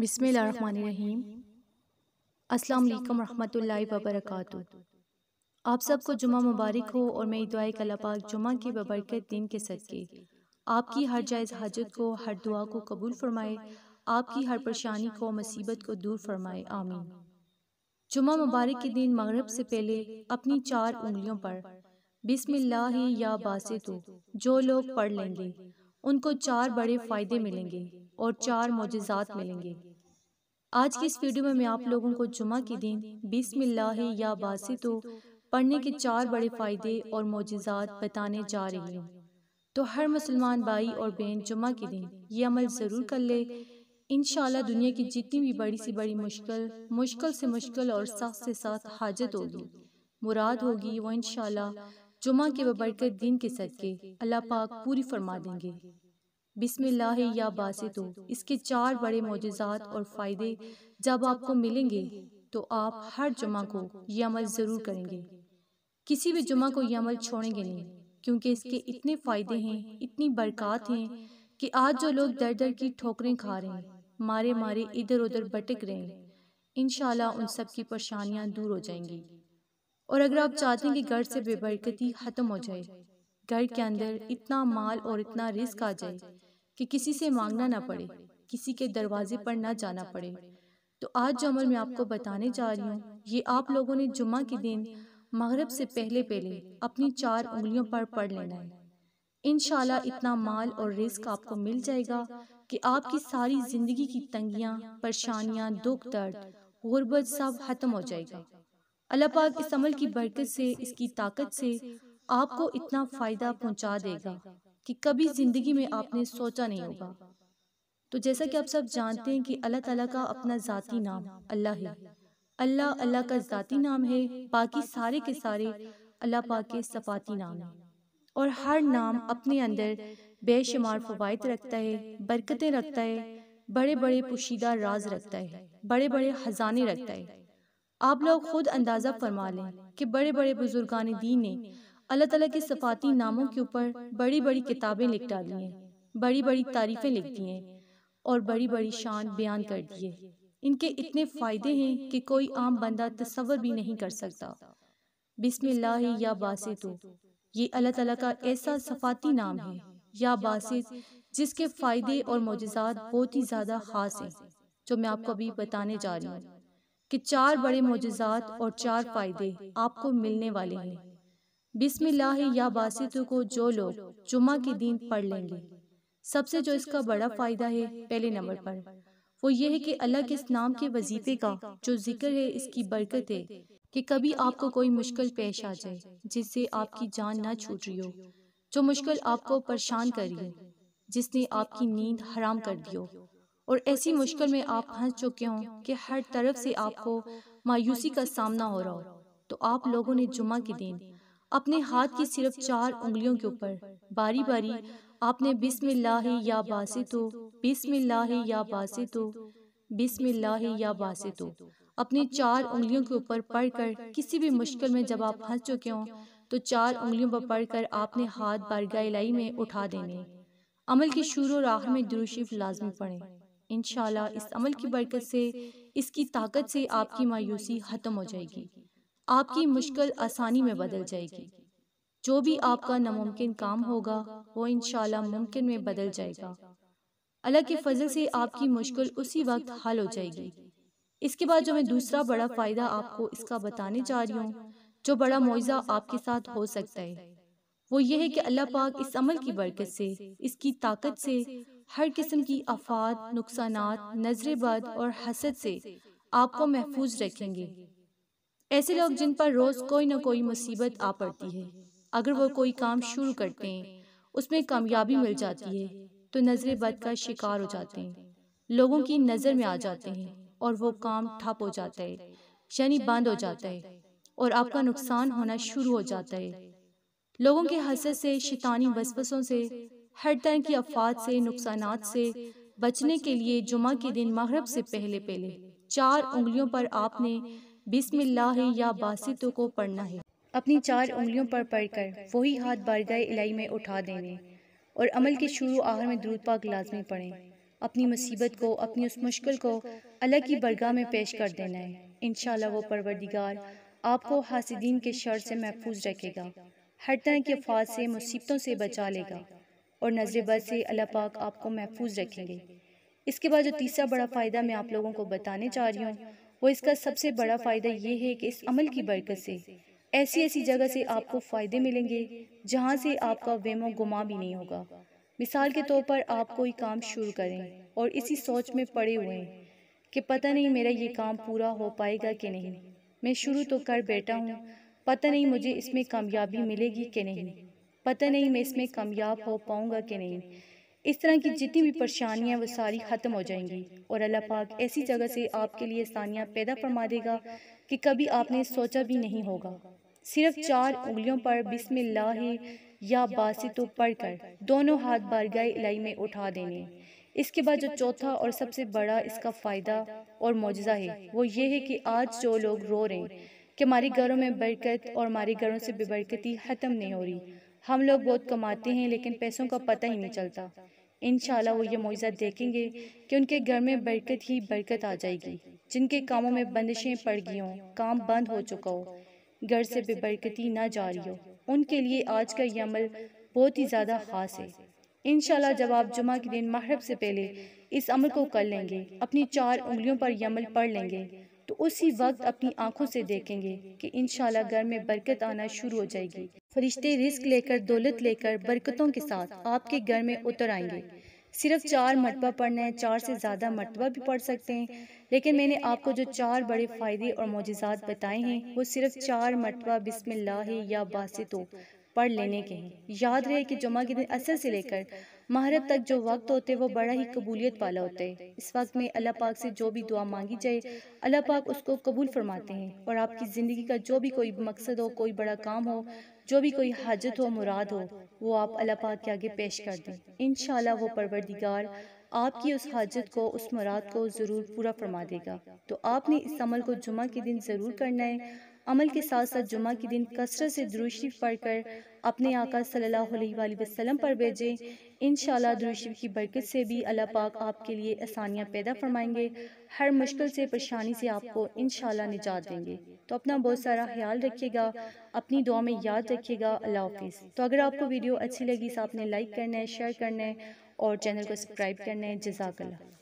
बिसमीम अस्सलाम रहमतुल्लाहि व बरकातहू आप सबको जुमा मुबारक हो और मैं दुआए कला पाक जुमा के बबरकत दिन के सदके आपकी हर जायज़ हाजत को हर दुआ को कबूल फरमाए आपकी हर परेशानी को मुसीबत को दूर फरमाए आमीन जुमा मुबारक के दिन मगरब से पहले अपनी चार उंगलियों पर बिस्मिल्लाह या बासित जो लोग पढ़ लेंगे उनको चार बड़े फ़ायदे मिलेंगे और चार मोजात मिलेंगे आज की इस वीडियो में मैं आप लोगों को जुमा के दिन बिस्मिल्लाह या बासी तो पढ़ने के चार बड़े फ़ायदे और मोजात बताने जा रही हूँ तो हर मुसलमान भाई और बहन जुमा के दिन ये अमल ज़रूर कर ले इन दुनिया की जितनी भी बड़ी सी बड़ी मुश्किल मुश्किल से मुश्किल और सख्त से सख्त हाजत होगी मुराद होगी वो इन जुमा के बबरकत दिन के सदके अल्लाह पाक पूरी फरमा देंगे बिस्मिल्लाह या बासितो इसके चार बड़े मोजात और फ़ायदे जब आपको मिलेंगे तो, तो आप हर जुमा को यह अमल ज़रूर करेंगे किसी भी जुमा को यह अमल छोड़ेंगे नहीं क्योंकि इसके इतने फ़ायदे हैं इतनी बरकत हैं कि आज जो लोग दर दर की ठोकरें खा रहे हैं मारे मारे इधर उधर भटक रहे हैं इन उन सब की परेशानियाँ दूर हो जाएंगी और अगर आप चाहते हैं कि घर से बेबरकती ख़त्म हो जाए घर के अंदर इतना माल और इतना रिस्क आ जाए कि किसी से मांगना ना पड़े किसी के दरवाजे पर ना जाना पड़े तो आज जो अमल मैं आपको बताने जा रही हूँ ये आप लोगों ने जुम्मा के दिन मगरब से पहले पहले अपनी चार उंगलियों पर पढ़ लेना है इन इतना माल और रिस्क आपको मिल जाएगा कि आपकी सारी ज़िंदगी की तंगियां, परेशानियां, दुख दर्द गुर्बत सब ख़त्म हो जाएगा अल्लाह पाक इस अमल की बरकत से इसकी ताकत से आपको इतना फ़ायदा पहुंचा देगा कि कभी ज़िंदगी में आपने सोचा नहीं होगा तो, तो जैसा कि आप सब जानते हैं कि अल्लाह ताला का अपना जाति नाम अल्लाह है अल्लाह अल्लाह का जाति नाम है बाकी सारे के सारे अल्लाह पाक के सफाती नाम है और हर नाम अपने अंदर बेशुमार फवायद रखता है बरकतें रखता है बड़े बड़े पोशीदा राज रखता है बड़े बड़े खजाने रखता है आप लोग खुद अंदाज़ा फरमा लें कि बड़े बड़े बुजुर्गान दीन ने अल्लाह तला के सफाती नामों के ऊपर बड़ी बड़ी किताबें लिख डाली हैं बड़ी बड़ी तारीफ़ें लिख दी हैं और बड़ी बड़ी शान बयान कर दी है इनके इतने फ़ायदे हैं कि कोई आम बंदा तस्वर भी नहीं कर सकता बिस्मिल्लाह या बासित ये अल्लाह तला का ऐसा सफाती नाम है या बासित जिसके फ़ायदे और मोजात बहुत ही ज़्यादा ख़ास हैं जो मैं आपको अभी बताने जा रही हूँ कि चार बड़े मोजात और चार फ़ायदे आपको मिलने वाले हैं बिस्मिल्लाह या बासित को जो लोग जुमा के दिन पढ़ लेंगे सबसे जो इसका बड़ा फ़ायदा है पहले नंबर पर वो ये है कि अल्लाह के इस नाम के वजीफे का जो जिक्र है इसकी बरकत है कि कभी आपको कोई मुश्किल पेश आ जाए जिससे आपकी जान ना छूट रही हो जो मुश्किल आपको परेशान कर रही है जिसने आपकी नींद हराम कर दी हो और ऐसी मुश्किल में आप हंस चुके हों कि हर तरफ से आपको मायूसी का सामना हो रहा हो तो आप लोगों ने जुमा के दिन अपने हाथ की सिर्फ चार उंगलियों के ऊपर बारी बारी आपने बिस्मिल्लाह या बासे तो बिस्मिल्लाह या बासे तो बिस्मिल्लाह या बासे तो अपनी चार उंगलियों के ऊपर पढ़कर किसी भी मुश्किल में जब आप फंस चुके हों तो, तो चार उंगलियों पर पढ़कर आपने हाथ बारगाह इलाई में उठा देने अमल के शुरू और आखिर में दुरुशिफ लाजमी पढ़ें इन इस अमल की बरकत से इसकी ताकत से आपकी मायूसी ख़त्म हो जाएगी आपकी मुश्किल आसानी में बदल जाएगी जो भी आपका नामुमकिन काम होगा वो इन मुमकिन में बदल जाएगा अल्लाह के फजल से आपकी मुश्किल उसी वक्त हल हो जाएगी इसके बाद जो मैं दूसरा बड़ा फ़ायदा आपको इसका बताने जा रही हूँ जो बड़ा मुआवजा आपके साथ हो सकता है वो ये है कि अल्लाह पाक इस अमल की बरकत से इसकी ताकत से हर किस्म की आफात नुकसान नजरबद और हसद से आपको महफूज रखेंगे ऐसे लोग जिन पर रोज़ कोई ना कोई मुसीबत आ पड़ती है अगर वो कोई काम शुरू करते हैं उसमें कामयाबी मिल जाती है तो नज़र बद का शिकार हो जाते हैं लोगों की नज़र में आ जाते हैं और वो काम ठप हो जाता है यानी बंद हो जाता है और आपका नुकसान होना शुरू हो जाता है लोगों के हसत से शैतानी वसवसों से हर तरह की अफात से नुकसान से बचने के लिए जुमा के दिन मगरब से पहले पहले चार उंगलियों पर आपने बिस्मिल्लाह या बासित को पढ़ना है अपनी चार उंगलियों पर पढ़कर वही हाथ बारगाह इलाही में उठा देने और अमल के शुरू आहर में दूध पाक लाजमी पढ़ें अपनी मुसीबत को अपनी उस मुश्किल को अल्लाह की बरगाह में पेश कर देना है इन वो परवरदिगार आपको हासिदीन के शर से महफूज रखेगा हर तरह के फाज से मुसीबतों से बचा लेगा और नजर बद से अल्लाह पाक आपको महफूज रखेंगे इसके बाद जो तीसरा बड़ा फ़ायदा मैं आप लोगों को बताने जा रही हूँ वो इसका सबसे बड़ा फ़ायदा ये है कि इस अमल की बरकत से ऐसी ऐसी जगह से आपको फ़ायदे मिलेंगे जहाँ से आपका वेमो गुमा भी नहीं होगा मिसाल के तौर पर आप कोई काम शुरू करें और इसी सोच में पड़े हुए हैं कि पता नहीं मेरा ये काम पूरा हो पाएगा कि नहीं मैं शुरू तो कर बैठा हूँ पता नहीं मुझे इसमें कामयाबी मिलेगी कि नहीं पता नहीं मैं इसमें कामयाब हो पाऊँगा कि नहीं इस तरह की जितनी भी परेशानियाँ वो सारी ख़त्म हो जाएंगी और अल्लाह पाक ऐसी जगह से आपके लिए आसानियाँ पैदा फरमा देगा कि कभी आपने सोचा भी नहीं होगा सिर्फ चार उंगलियों पर बिस्मिल्लाह या बासी तो, तो पढ़कर दोनों हाथ बारगाह इलाई में उठा देने इसके बाद जो चौथा और सबसे बड़ा इसका फ़ायदा और मुआजा है वो ये है कि आज जो लोग रो रहे हैं कि हमारे घरों में बरकत और हमारे घरों से बेबरकती ख़त्म नहीं हो रही हम लोग बहुत कमाते हैं लेकिन पैसों का पता ही नहीं चलता इन वो ये मुआवजा देखेंगे कि उनके घर में बरकत ही बरकत आ जाएगी जिनके कामों में बंदिशें पड़ गई हों काम बंद हो चुका हो घर से बेबरकती ना जा रही हो उनके लिए आज का ये अमल बहुत ही ज़्यादा खास है इन जब आप जुमा के दिन महरब से पहले इस अमल को कर लेंगे अपनी चार उंगलियों पर यमल पढ़ लेंगे उसी वक्त अपनी आंखों से देखेंगे कि इन घर में बरकत आना शुरू हो जाएगी फरिश्ते रिस्क लेकर दौलत लेकर बरकतों के साथ आपके घर में उतर आएंगे सिर्फ चार मरतबा पढ़ना है चार से ज़्यादा मरतबा भी पढ़ सकते हैं लेकिन मैंने आपको जो चार बड़े फ़ायदे और मोजात बताए हैं वो सिर्फ चार मरतबा बिस्मिल्ला या बासितो पढ़ लेने के हैं याद रहे कि जुमा के दिन असल से लेकर महरब तक जो वक्त होते वो बड़ा ही कबूलियत वाला होता है इस वक्त में अल्लाह पाक से जो भी दुआ मांगी जाए अल्लाह पाक उसको कबूल फरमाते हैं और आपकी ज़िंदगी का जो भी कोई मकसद हो कोई बड़ा काम हो जो भी कोई हाजत हो मुराद हो वो आप अल्लाह पाक के आगे पेश कर दें इन वो परवरदिगार आपकी उस हाजत को उस मुराद को ज़रूर पूरा फरमा देगा तो, तो आपने इस अमल को जुमा के दिन ज़रूर करना है अमल के साथ साथ जुमा के दिन कसरत से दुरुशरीफ पढ़कर अपने आका सल्लल्लाहु अलैहि वसल्लम पर भेजें इन दुरुशरीफ की बरकत से भी अल्लाह पाक आपके लिए आसानियाँ पैदा फरमाएंगे हर मुश्किल से परेशानी से आपको इन निजात देंगे तो अपना बहुत सारा ख्याल रखिएगा अपनी दुआ में याद रखिएगा अल्लाह हाफिज़ तो अगर आपको वीडियो अच्छी लगी तो आपने लाइक करना है शेयर करना है और चैनल को सब्सक्राइब करना है जजाकल्ला